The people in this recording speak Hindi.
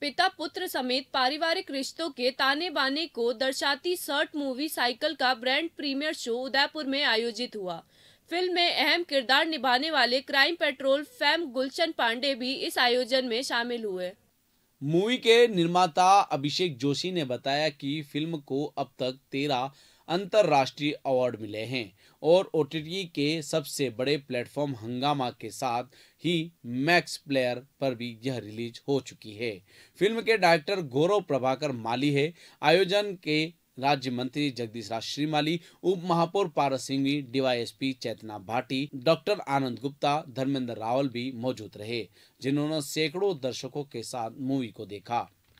पिता पुत्र समेत पारिवारिक रिश्तों के ताने बाने को दर्शाती शर्ट मूवी साइकिल का ब्रांड प्रीमियर शो उदयपुर में आयोजित हुआ फिल्म में अहम किरदार निभाने वाले crime patrol fame Gulshan Pande भी इस आयोजन में शामिल हुए मूवी के निर्माता अभिषेक जोशी ने बताया कि फिल्म को अब तक तेरह अंतर्राष्ट्रीय अवार्ड मिले हैं और ओ के सबसे बड़े प्लेटफॉर्म हंगामा के साथ ही मैक्स प्लेयर पर भी यह रिलीज हो चुकी है फिल्म के डायरेक्टर गौरव प्रभाकर माली है आयोजन के राज्य मंत्री जगदीश राज श्रीमाली उप महापौर पारस सिंघवी डीवाईएसपी चेतना भाटी डॉक्टर आनंद गुप्ता धर्मेंद्र रावल भी मौजूद रहे जिन्होंने सैकड़ों दर्शकों के साथ मूवी को देखा